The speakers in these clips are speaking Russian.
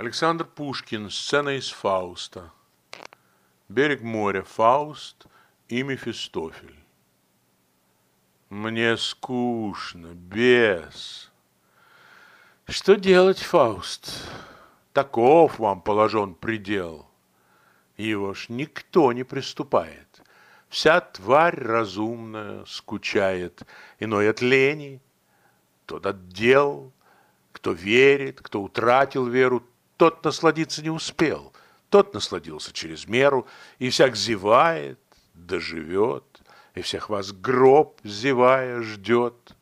Александр Пушкин. Сцена из Фауста. Берег моря. Фауст и Мефистофель. Мне скучно, без. Что делать, Фауст? Таков вам положен предел. Его ж никто не приступает. Вся тварь разумная скучает, иной от лени, тот от дел, кто верит, кто утратил веру, тот насладиться не успел, тот насладился через меру, и всяк зевает, доживет, да и всех вас гроб, зевая, ждет.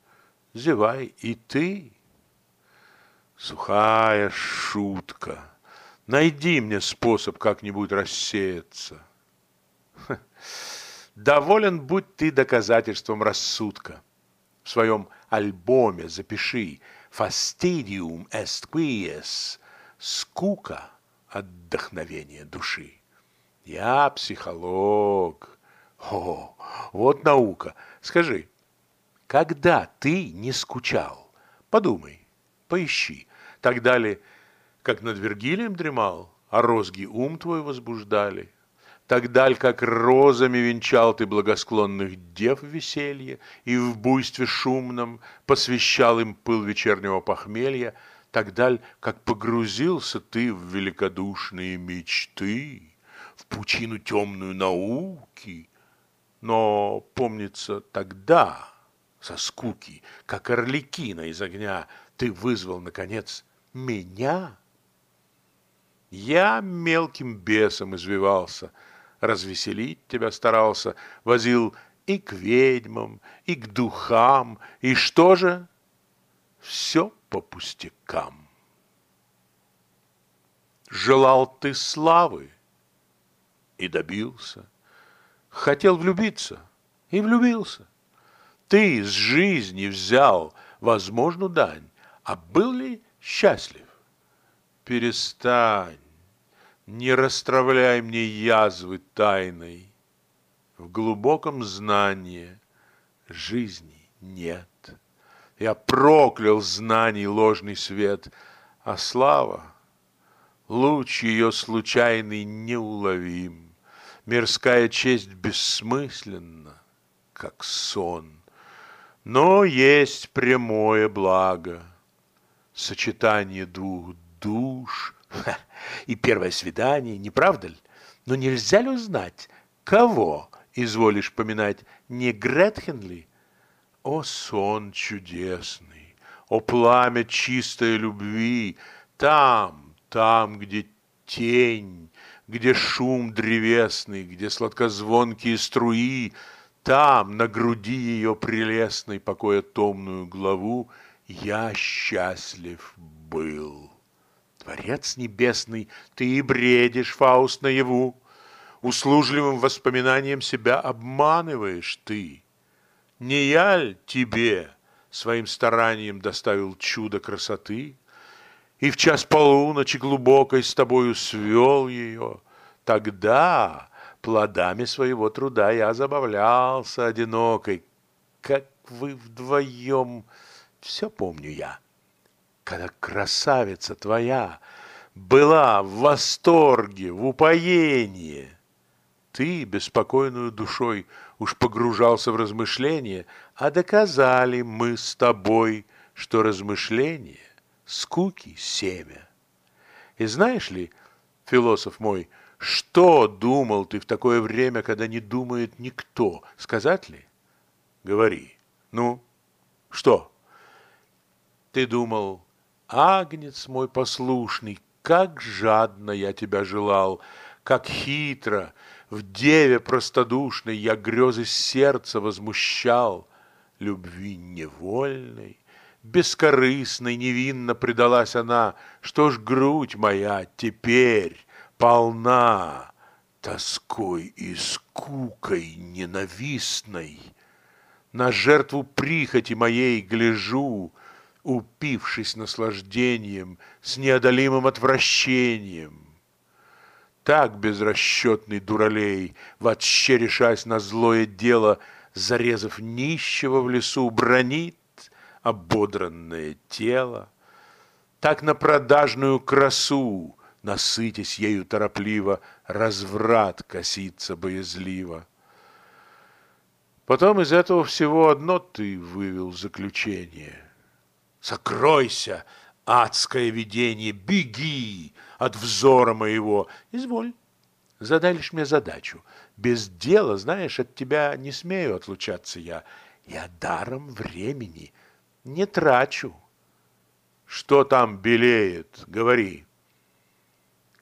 Зевай и ты. Сухая шутка. Найди мне способ как-нибудь рассеяться. Ха. Доволен будь ты доказательством рассудка. В своем альбоме запиши «Fastidium est quies» скука отдохновение души. Я психолог. О, вот наука. Скажи, когда ты не скучал? Подумай, поищи. Так далее, как над Вергилием дремал, а розги ум твой возбуждали. Так даль, как розами венчал ты благосклонных дев веселье, и в буйстве шумном посвящал им пыл вечернего похмелья – так даль, как погрузился ты в великодушные мечты, в пучину темную науки. Но, помнится, тогда, со скуки, как орликина из огня, ты вызвал, наконец, меня. Я мелким бесом извивался, развеселить тебя старался, возил и к ведьмам, и к духам, и что же — все по пустякам. Желал ты славы и добился, хотел влюбиться и влюбился. Ты из жизни взял возможную дань, а был ли счастлив? Перестань, не расстравляй мне язвы тайной. В глубоком знании жизни нет. Я проклял знаний ложный свет, а слава, луч ее случайный неуловим. Мирская честь бессмысленна, как сон. Но есть прямое благо, сочетание двух душ ха, и первое свидание, не правда ли? Но нельзя ли узнать, кого изволишь поминать, не Гретхен ли, о сон чудесный, о пламя чистой любви, Там, там, где тень, где шум древесный, Где сладкозвонкие струи, Там, на груди ее прелестной, покоя томную главу, Я счастлив был. Творец небесный, ты и бредишь, Фауст, наяву, Услужливым воспоминанием себя обманываешь ты — не я тебе своим старанием доставил чудо красоты, И в час полуночи глубокой с тобою свел ее, Тогда плодами своего труда я забавлялся одинокой, Как вы вдвоем, все помню я, Когда красавица твоя была в восторге, в упоении — ты, беспокойную душой, уж погружался в размышления, а доказали мы с тобой, что размышление — скуки семя. И знаешь ли, философ мой, что думал ты в такое время, когда не думает никто? Сказать ли? Говори. Ну, что? Ты думал, агнец мой послушный, как жадно я тебя желал, — как хитро, в деве простодушной я грезы сердца возмущал, любви невольной, бескорыстной невинно предалась она, что ж грудь моя теперь полна тоской и скукой ненавистной. На жертву прихоти моей гляжу, упившись наслаждением, с неодолимым отвращением — так безрасчетный дуралей, вообще решаясь на злое дело, зарезав нищего в лесу, бронит ободранное тело. Так на продажную красу, насытясь ею торопливо, разврат косится боязливо. Потом из этого всего одно ты вывел заключение. «Сокройся адское видение, беги от взора моего. Изволь, задай лишь мне задачу. Без дела, знаешь, от тебя не смею отлучаться я. Я даром времени не трачу. Что там белеет, говори.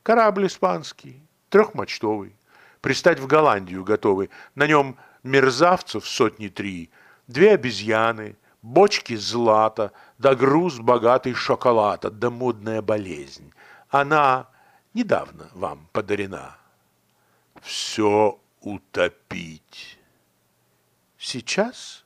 Корабль испанский, трехмачтовый, пристать в Голландию готовый, На нем мерзавцев сотни три, две обезьяны — бочки злата, да груз богатый шоколада, да модная болезнь. Она недавно вам подарена. Все утопить. Сейчас? —